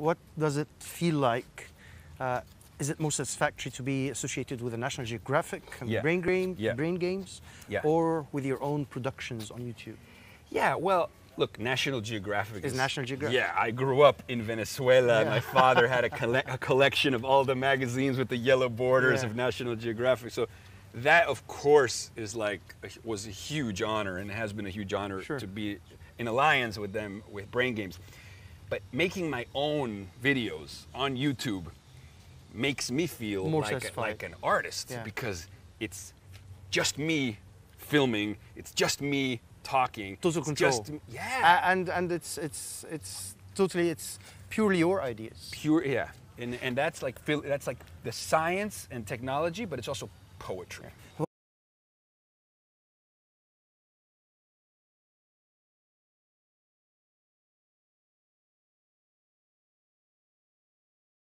what does it feel like? Uh, is it more satisfactory to be associated with the National Geographic and yeah. Brain, game, yeah. brain Games yeah. or with your own productions on YouTube? Yeah, well, look, National Geographic is, is National Geographic. Yeah, I grew up in Venezuela. Yeah. My father had a, colle a, collection of all the magazines with the yellow borders of National Geographic. So that, of course, is like was a huge honor and has been a huge honor sure. to be in alliance with them with Brain Games. But making my own videos on YouTube makes me feel More like, a, like an artist yeah. because it's just me filming, it's just me talking. Total control. Just, yeah. Uh, and and it's it's it's totally it's purely your ideas. Pure, yeah. And and that's like that's like the science and technology, but it's also poetry.